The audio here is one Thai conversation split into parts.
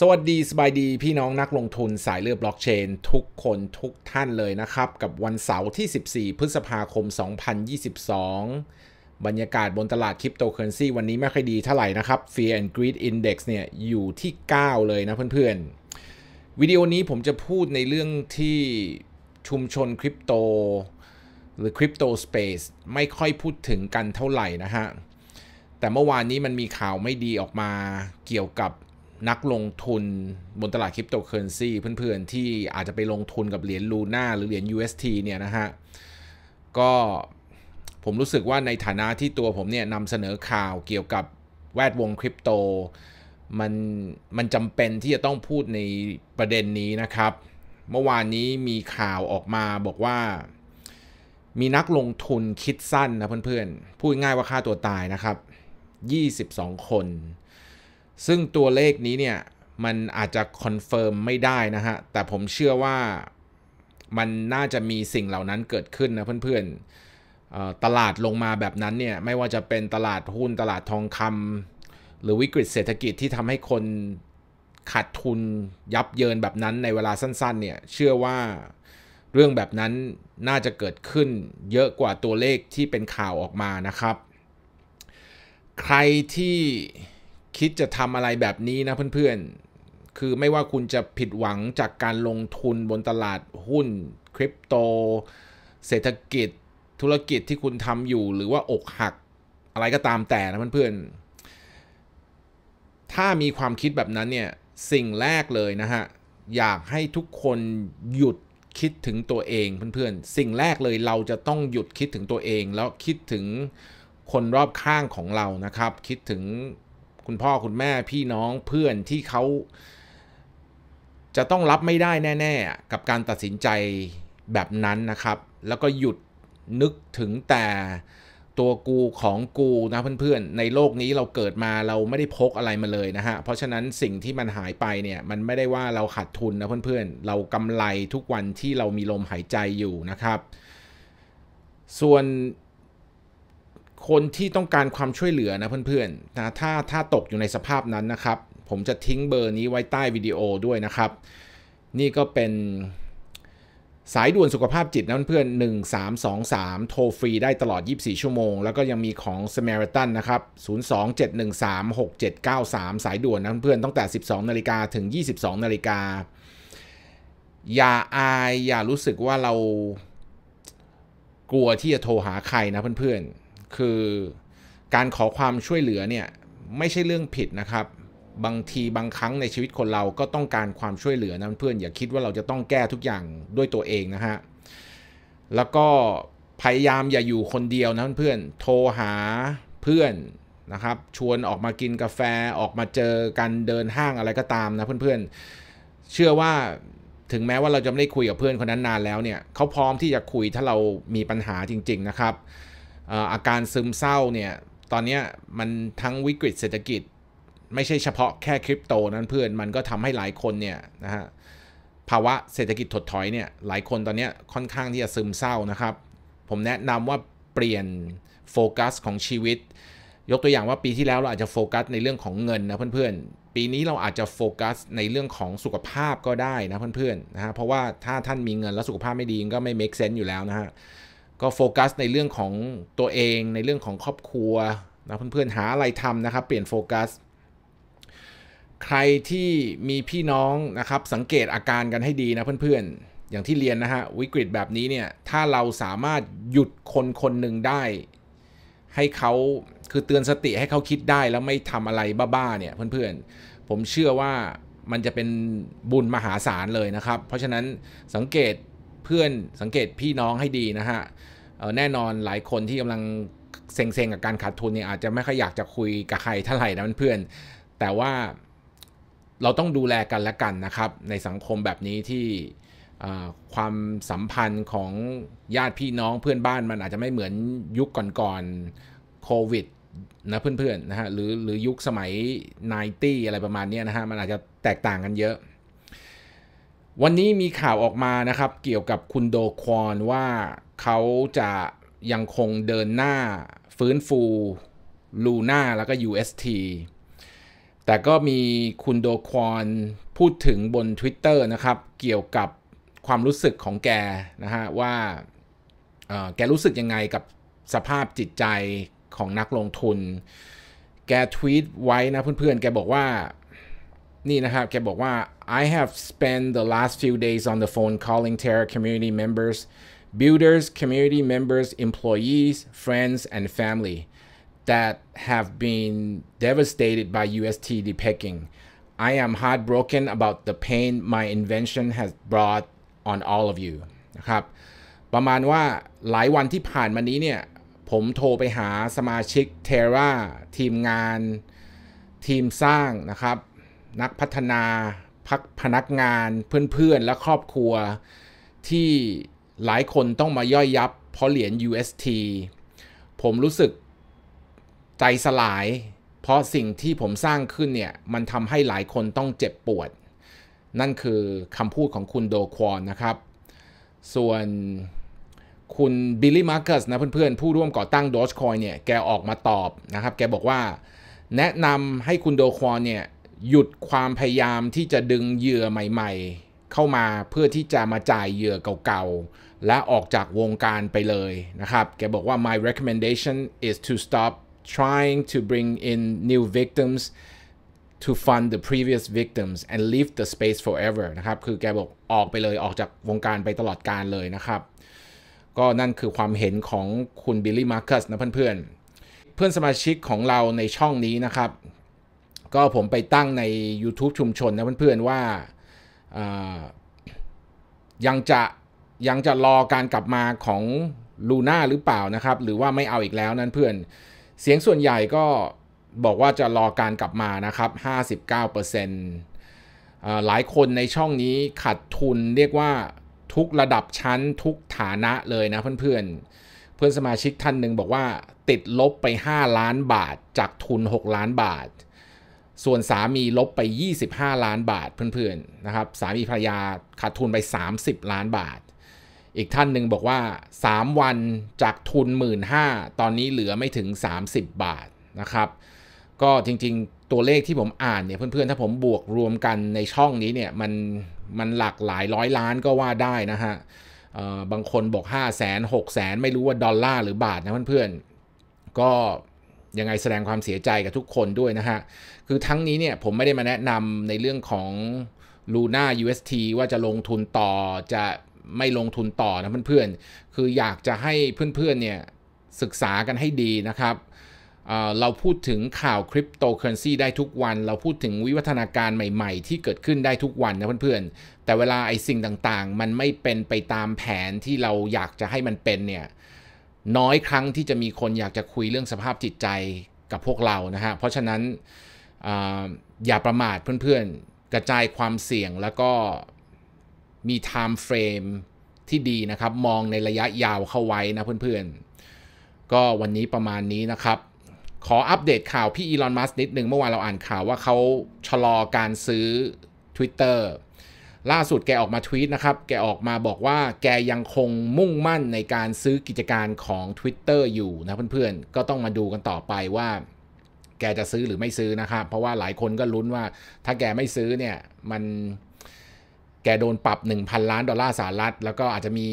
สวัสดีสบายดี พี่น้องนักลงทุนสายเลือดบล็อกเชน ทุกคนทุกท่านเลยนะครับ กับวันเสาร์ที่ 14 พฤษภาคม 2022 บรรยากาศบนตลาดคริปโตเคอเรนซีวันนี้ไม่ค่อยดีเท่าไหร่นะครับ Fear and Greed Index เนี่ย อยู่ที่ 9 เลยนะเพื่อนๆ วิดีโอนี้ผมจะพูดในเรื่องที่ชุมชนคริปโตหรือคริปโตสเปซไม่ค่อยพูดถึงกันเท่าไหร่นะฮะแต่เมื่อวานนี้มันมีข่าวไม่ดีออกมาเกี่ยวกับนักลงทุนบนตลาดคริปโตเคอเรนซีเพื่อนๆ ที่อาจจะไปลงทุนกับเหรียญลูน่าหรือ เหรียญ UST เนี่ยนะฮะก็ผมรู้สึกว่าในฐานะที่ตัวผมเนี่ยนำเสนอข่าวเกี่ยวกับแวดวงคริปโตมัน มันจำเป็นที่จะต้องพูดในประเด็นนี้นะครับ เมื่อวานนี้มีข่าวออกมาบอกว่า มีนักลงทุนคิดสั้น นะ เพื่อนๆพูดง่ายว่าค่าตัวตายนะครับ 22 คนซึ่งตัวเลขนี้เนี่ยมันอาจจะคอนเฟิร์มไม่ได้ นะฮะ แต่ผมเชื่อว่ามันน่าจะมีสิ่งเหล่านั้นเกิดขึ้น นะเพื่อนๆตลาดลงมาแบบนั้น เนี่ยไม่ว่าจะเป็นตลาด หุ้น ตลาดทองคำหรือวิกฤตเศรษฐกิจที่ทำให้คนขาดทุนยับเยิน แบบนั้นในเวลาสั้นๆเนี่ยเชื่อว่าเรื่องแบบนั้นน่าจะเกิดขึ้น เยอะกว่าตัวเลขที่เป็นข่าวออกมานะครับ ใครที่คิดจะทำอะไรแบบนี้ นะเพื่อนๆ คือไม่ว่าคุณจะผิดหวังจากการลงทุนบนตลาดหุ้นคริปโต เศรษฐกิจ ธุรกิจที่คุณทำอยู่ หรือว่าอกหักอะไรก็ตามแต่ นะเพื่อน ๆ ถ้ามีความคิดแบบนั้น เนี่ย สิ่งแรกเลย นะ ฮะ อยากให้ทุกคนหยุดคิดถึงตัวเองเพื่อนๆ สิ่งแรกเลยเราจะต้องหยุดคิดถึงตัวเองแล้วคิดถึงคนรอบข้างของเรานะครับคิดถึงคุณพ่อคุณแม่พี่น้องเพื่อนที่เขา จะต้องรับไม่ได้แน่ๆ กับการตัดสินใจแบบนั้นนะครับ แล้วก็หยุดนึกถึงแต่ตัวกูของกูนะเพื่อน ๆ ในโลกนี้เราเกิดมาเราไม่ได้พกอะไรมาเลยนะฮะเพราะฉะนั้นสิ่งที่มันหายไปเนี่ย มันไม่ได้ว่าเราขาดทุนนะเพื่อนๆเรากำไรทุกวันที่เรามีลมหายใจอยู่นะครับ ส่วนคนที่ต้องการความช่วยเหลือนะเพื่อนๆนะถ้าถ้าตกอยู่ในสภาพนั้นนะครับ ผมจะทิ้งเบอร์นี้ไว้ใต้วิดีโอด้วยนะครับ นี่ก็เป็นสายด่วนสุขภาพจิตนะเพื่อนๆ1323 โทรฟรีได้ตลอด 24 ชั่วโมง แล้วก็ยังมีของ Samaritan นะครับ 027136793 สายด่วนนะเพื่อนๆตั้งแต่ 12นาฬิกาถึง 22นาฬิกาอย่าอาย อย่ารู้สึกว่าเรากลัวที่จะโทรหาใครนะเพื่อนๆคือการขอความช่วยเหลือเนี่ยไม่ใช่เรื่องผิดนะครับ บางทีบางครั้งในชีวิตคนเราก็ต้องการความช่วยเหลือนะเพื่อนอย่าคิดว่าเราจะต้องแก้ทุกอย่างด้วยตัวเองนะฮะแล้วก็พยายามอย่าอยู่คนเดียวนะเพื่อนโทรหาเพื่อนนะครับ ชวนออกมากินกาแฟออกมาเจอกันเดินห้างอะไรก็ตามนะเพื่อนๆ เชื่อว่าถึงแม้ว่าเราจะไม่ได้คุยกับเพื่อนคนนั้นนานแล้วเนี่ยเขาพร้อมที่จะคุยถ้าเรามีปัญหาจริง ๆ นะครับอาการซึมเศร้าเนี่ยตอนนี้มันทั้งวิกฤตเศรษฐกิจไม่ใช่เฉพาะแค่คริปโตนั้นเพื่อนมันก็ทำให้หลายคนเนี่ยนะฮะภาวะเศรษฐกิจถดถอยเนี่ยหลายคนตอนนี้ค่อนข้างที่จะซึมเศร้านะครับผมแนะนำว่าเปลี่ยนโฟกัสของชีวิต ยกตัวอย่างว่าปีที่แล้วเราอาจจะโฟกัสในเรื่องของเงินนะเพื่อนๆปีนี้เราอาจจะโฟกัสในเรื่องของสุขภาพก็ได้นะเพื่อนๆนะฮะเพราะว่าถ้าท่านมีเงินแล้วสุขภาพไม่ดีก็ไม่ make sense อยู่แล้วนะฮะก็ โฟกัส ในเรื่องของตัวเองในเรื่องของครอบครัวนะเพื่อนๆหาอะไรทำนะครับ เปลี่ยนโฟกัสใครที่มีพี่น้องนะครับสังเกตอาการกันให้ดีนะเพื่อนๆอย่างที่เรียน นะฮะวิกฤตแบบนี้เนี่ยถ้าเราสามารถหยุดคนคนหนึ่งได้ ให้เขาคือเตือนสติให้เขาคิดได้แล้วไม่ทำอะไรบ้าๆเนี่ยเพื่อนๆ ผมเชื่อว่ามันจะเป็นบุญมหาศาลเลยนะครับ เพราะฉะนั้นสังเกตเพื่อนสังเกตพี่น้องให้ดีนะฮะแน่นอนหลายคนที่กำลังเซ็งๆกับการขาดทุนเนี่ยอาจจะไม่ค่อยอยากจะคุยกับใครเท่าไหร่นะเพื่อน แต่ว่าเราต้องดูแลกันและกันนะครับในสังคมแบบนี้ที่ความสัมพันธ์ของญาติพี่น้องเพื่อนบ้านมันอาจจะไม่เหมือนยุคก่อนๆโควิดนะเพื่อนๆนะฮะหรือหรือยุคสมัย 90อะไรประมาณนี้นะฮะ มันอาจจะแตกต่างกันเยอะ วันนี้มีข่าวออกมานะครับเกี่ยวกับคุณโดควอนว่าเขาจะยังคงเดินหน้าฟื้นฟูลูน่าแล้วก็ UST แต่ก็มีคุณโดควอนพูดถึงบน Twitter นะครับ เกี่ยวกับความรู้สึกของแกนะฮะว่าแกรู้สึกยังไงกับสภาพจิตใจของนักลงทุน แกทวีตไว้นะเพื่อนๆแกบอกว่า นี่นะครับแกบอกว่า I have spent the last few days on the phone calling Terra community members builders, community members, employees, friends, and family that have been devastated by UST d e p e c k i n g I am heartbroken about the pain my invention has brought on all of you นะครับ ประมาณว่าหลายวันที่ผ่านมานี้เนี่ย ผมโทรไปหาสมาชิก Terra ทีมงาน ทีมสร้าง นะครับ นักพัฒนา พักพนักงาน เพื่อนๆและครอบครัวที่หลายคนต้องมาย่อยยับเพราะเหรียญ UST ผมรู้สึกใจสลายเพราะสิ่งที่ผมสร้างขึ้นเนี่ยมันทำให้หลายคนต้องเจ็บปวด นั่นคือคำพูดของคุณโดควอนนะครับ ส่วนคุณบิลลี่มาร์กัสนะเพื่อนๆ ผู้ร่วมก่อตั้งดอชคอยเนี่ยแกออกมาตอบนะครับแกบอกว่า แนะนำให้คุณโดควอนเนี่ยหยุดความพยายามที่จะดึงเหยื่อใหม่ ๆเข้ามาเพื่อที่จะมาจ่ายเหยื่อเก่าๆ และออกจากวงการไปเลยนะครับ แกบอกว่า my recommendation is to stop trying to bring in new victims to fund the previous victims and leave the space forever นะครับคือแกบอกออกไปเลยออกจากวงการไปตลอดการเลยนะครับ ก็นั่นคือความเห็นของคุณบิลลี่มาร์คัสนะเพื่อนๆเพื่อนสมาชิกของเราในช่องนี้นะครับ ก็ผมไปตั้งใน YouTube ชุมชนนะเพื่อนๆว่ายังจะยังจะรอการกลับมาของลูน่าหรือเปล่านะครับ หรือว่าไม่เอาอีกแล้วนั่นเพื่อนเสียงส่วนใหญ่ก็บอกว่าจะรอการกลับมานะครับ 59%หลายคนในช่องนี้ขัดทุนเรียกว่าทุกระดับชั้นทุกฐานะเลยนะเพื่อนนเพื่อนสมาชิกท่านหนึ่งบอกว่าติดลบไป 5 ล้านบาทจากทุน 6 ล้านบาทส่วนสามีลบไป 25 ล้านบาทเพื่อนๆ นะครับ สามีภรรยาขาดทุนไป 30 ล้านบาท อีกท่านหนึ่งบอกว่า 3 วันจากทุน 1 5ื่นตอนนี้เหลือไม่ถึง 30 บาทนะครับก็จริงๆตัวเลขที่ผมอ่านเนี่ยเพื่อนๆ ถ้าผมบวกรวมกันในช่องนี้เนี่ย มัน มันหลักหลายร้อยล้านก็ว่าได้นะฮะบางคนบอก5 0 0 0 0 0 0 0 0 0ไม่รู้ว่า ดอลลาร์หรือบาทนะเพื่อนๆก็ยังไงแสดงความเสียใจกับทุกคนด้วยนะฮะคือทั้งนี้เนี่ยผมไม่ได้มาแนะนำในเรื่องของ Luna UST ว่าจะลงทุนต่อจะไม่ลงทุนต่อนะเพื่อนๆ คืออยากจะให้เพื่อนๆ เนี่ย ศึกษากันให้ดีนะครับ เราพูดถึงข่าวคริปโตเคอเรนซีได้ทุกวัน เราพูดถึงวิวัฒนาการใหม่ๆ ที่เกิดขึ้นได้ทุกวันนะเพื่อนๆแต่เวลาไอ้สิ่งต่างๆ มันไม่เป็นไปตามแผนที่เราอยากจะให้มันเป็นเนี่ยน้อยครั้งที่จะมีคนอยากจะคุยเรื่องสภาพจิตใจกับพวกเรานะฮะเพราะฉะนั้นอย่าประมาทเพื่อนๆ กระจายความเสี่ยงแล้วก็มี time frame ที่ดีนะครับ มองในระยะยาวเข้าไว้นะเพื่อนๆ ก็วันนี้ประมาณนี้นะครับ ขออัปเดตข่าวพี่อีลอนมัสนิดหนึ่งเมื่อวานเราอ่านข่าวว่าเขาชะลอการซื้อ Twitter ล่าสุดแกออกมาทวีตนะครับ แกออกมาบอกว่าแกยังคงมุ่งมั่นในการซื้อกิจการของ Twitter อยู่นะเพื่อนๆ ก็ต้องมาดูกันต่อไปว่าแกจะซื้อหรือไม่ซื้อนะครับ เพราะว่าหลายคนก็ลุ้นว่าถ้าแกไม่ซื้อเนี่ยมันแกโดนปรับ 1,000 ล้านดอลลาร์สหรัฐแล้วก็อาจจะมี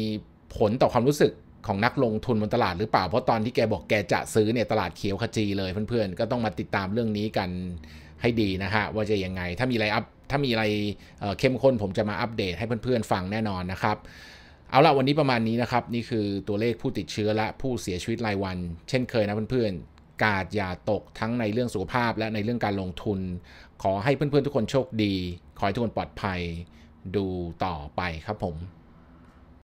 ผลต่อความรู้สึกของนักลงทุนบนตลาดหรือเปล่า เพราะตอนที่แกบอกแกจะซื้อเนี่ยตลาดเขียวขจีเลยเพื่อนๆ ก็ต้องมาติดตามเรื่องนี้กันให้ดีนะฮะว่าจะยังไงถ้ามีอะไรอัปถ้ามีอะไรเข้มข้นผมจะมาอัปเดตให้เพื่อนๆฟังแน่นอนนะครับ เอาละวันนี้ประมาณนี้นะครับ นี่คือตัวเลขผู้ติดเชื้อและผู้เสียชีวิตรายวัน เช่นเคยนะเพื่อนๆ กาดอย่าตกทั้งในเรื่องสุขภาพและในเรื่องการลงทุน ขอให้เพื่อนๆทุกคนโชคดี ขอให้ทุกคนปลอดภัยดูต่อไปครับผม